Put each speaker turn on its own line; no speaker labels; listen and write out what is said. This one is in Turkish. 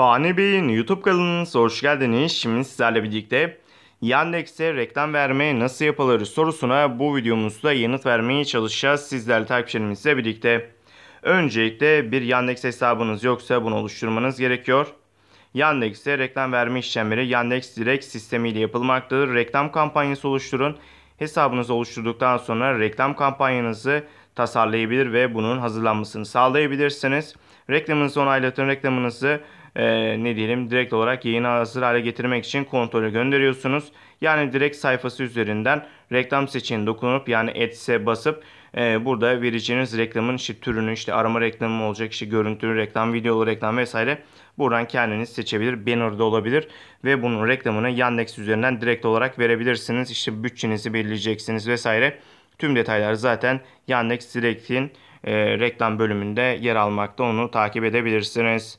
Fani Bey'in YouTube kanalınıza hoş geldiniz. Şimdi sizlerle birlikte Yandex'e reklam vermeye nasıl yapılır sorusuna bu videomuzda yanıt vermeye çalışacağız sizlerle takipçilerimizle birlikte. Öncelikle bir Yandex hesabınız yoksa bunu oluşturmanız gerekiyor. Yandex'e reklam verme işlemleri Yandex Direkt sistemi ile yapılmaktadır. Reklam kampanyası oluşturun. Hesabınızı oluşturduktan sonra reklam kampanyanızı tasarlayabilir ve bunun hazırlanmasını sağlayabilirsiniz. Reklamınızı onaylatın. Reklamınızı e, ne diyelim direkt olarak yayını hazır hale getirmek için kontrolü gönderiyorsunuz. Yani direkt sayfası üzerinden reklam seçeneğine dokunup yani Ads'e basıp e, burada vereceğiniz reklamın işte türünü işte arama reklamı olacak işte görüntülü reklam, videolu reklam vesaire buradan kendiniz seçebilir. Banner da olabilir ve bunun reklamını Yandex üzerinden direkt olarak verebilirsiniz. işte bütçenizi belirleyeceksiniz vesaire. Tüm detaylar zaten Yandex Direct'in e, reklam bölümünde yer almakta onu takip edebilirsiniz.